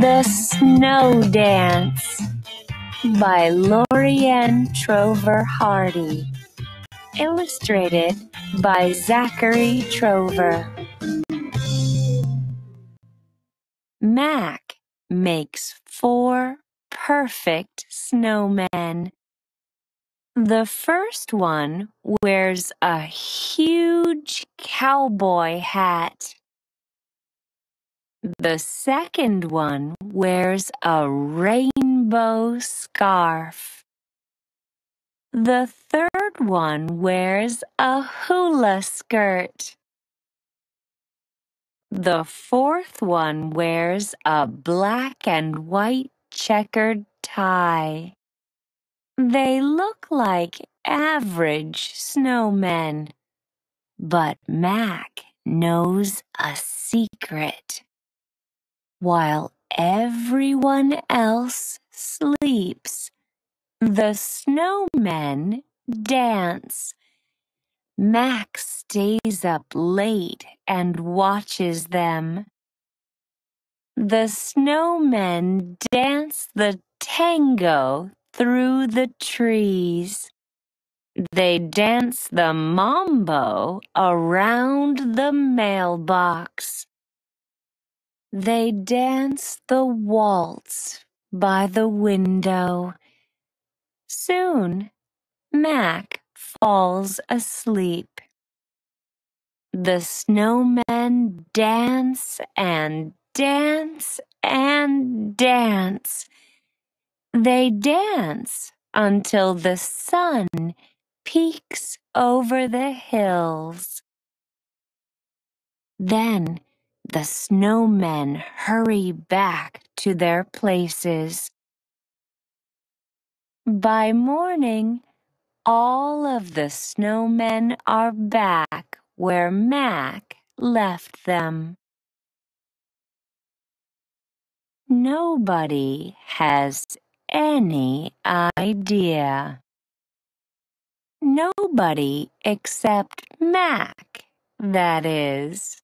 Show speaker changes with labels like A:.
A: The Snow Dance by Lorianne Trover Hardy. Illustrated by Zachary Trover. Mac makes four perfect snowmen. The first one wears a huge cowboy hat. The second one wears a rainbow scarf. The third one wears a hula skirt. The fourth one wears a black and white checkered tie. They look like average snowmen, but Mac knows a secret. While everyone else sleeps, the snowmen dance. Max stays up late and watches them. The snowmen dance the tango through the trees. They dance the mambo around the mailbox. They dance the waltz by the window. Soon, Mac falls asleep. The snowmen dance and dance and dance. They dance until the sun peaks over the hills. Then the snowmen hurry back to their places. By morning, all of the snowmen are back where Mac left them. Nobody has any idea. Nobody except Mac, that is.